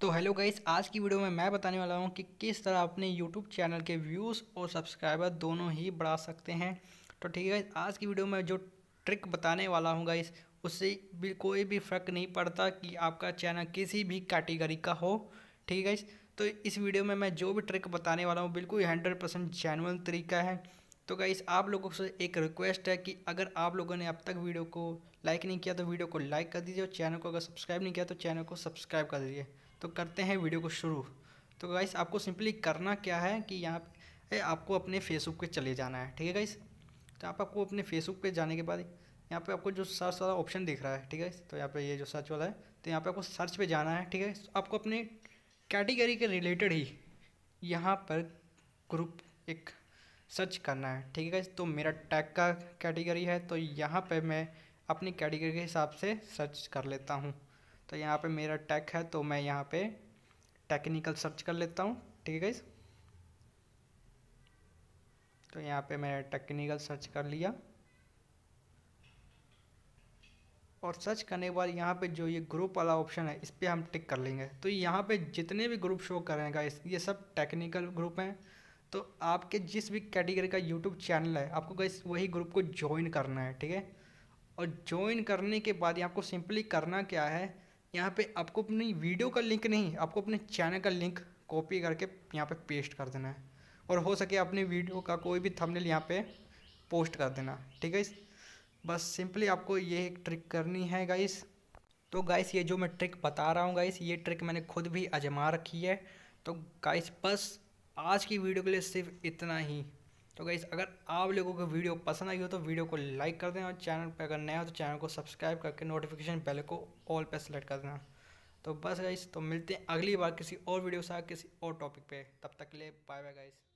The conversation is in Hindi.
तो हेलो गाइस आज की वीडियो में मैं बताने वाला हूँ कि किस तरह अपने यूट्यूब चैनल के व्यूज़ और सब्सक्राइबर दोनों ही बढ़ा सकते हैं तो ठीक है आज की वीडियो में जो ट्रिक बताने वाला हूँ गाइस उससे भी कोई भी फ़र्क नहीं पड़ता कि आपका चैनल किसी भी कैटेगरी का हो ठीक है तो इस वीडियो में मैं जो भी ट्रिक बताने वाला हूँ बिल्कुल हंड्रेड परसेंट जेनवन तरीका है तो गाइस आप लोगों से एक रिक्वेस्ट है कि अगर आप लोगों ने अब तक वीडियो को लाइक नहीं किया तो वीडियो को लाइक कर दीजिए और चैनल को अगर सब्सक्राइब नहीं किया तो चैनल को सब्सक्राइब कर दीजिए तो करते हैं वीडियो को शुरू तो गाइस आपको सिंपली करना क्या है कि यहाँ पे आपको अपने फेसबुक पे चले जाना है ठीक है गाइस तो आप आपको अपने फेसबुक पे जाने के बाद यहाँ पे आपको जो सर्च वाला ऑप्शन दिख रहा है ठीक है तो यहाँ पे ये जो सर्च वाला है तो यहाँ पे आपको सर्च पे जाना है ठीक है तो आपको अपने कैटेगरी के रिलेटेड ही यहाँ पर ग्रुप एक सर्च करना है ठीक है तो मेरा टैग का कैटेगरी है तो यहाँ पर मैं अपनी कैटेगरी के हिसाब से सर्च कर लेता हूँ तो यहाँ पे मेरा टेक है तो मैं यहाँ पे टेक्निकल सर्च कर लेता हूँ ठीक है गाइज तो यहाँ पे मैंने टेक्निकल सर्च कर लिया और सर्च करने के बाद यहाँ पे जो ये ग्रुप वाला ऑप्शन है इस पर हम टिक कर लेंगे तो यहाँ पे जितने भी ग्रुप शो करेगा ये सब टेक्निकल ग्रुप हैं तो आपके जिस भी कैटेगरी का यूट्यूब चैनल है आपको गाइस वही ग्रुप को ज्वाइन करना है ठीक है और ज्वाइन करने के बाद यहाँ आपको सिंपली करना क्या है यहाँ पे आपको अपनी वीडियो का लिंक नहीं आपको अपने चैनल का लिंक कॉपी करके यहाँ पे पेस्ट कर देना है और हो सके अपनी वीडियो का कोई भी थंबनेल यहाँ पे पोस्ट कर देना ठीक है बस सिंपली आपको ये एक ट्रिक करनी है गाइस तो गाइस ये जो मैं ट्रिक बता रहा हूँ गाइस ये ट्रिक मैंने खुद भी आजमा रखी है तो गाइस बस आज की वीडियो के लिए सिर्फ इतना ही तो गाइज़ अगर आप लोगों को वीडियो पसंद आई हो तो वीडियो को लाइक कर देना और चैनल पर अगर नया हो तो चैनल को सब्सक्राइब करके नोटिफिकेशन बेल को ऑल पर सेलेक्ट कर देना तो बस गाइस तो मिलते हैं अगली बार किसी और वीडियो से किसी और टॉपिक पे तब तक के लिए बाय बाय गाइज़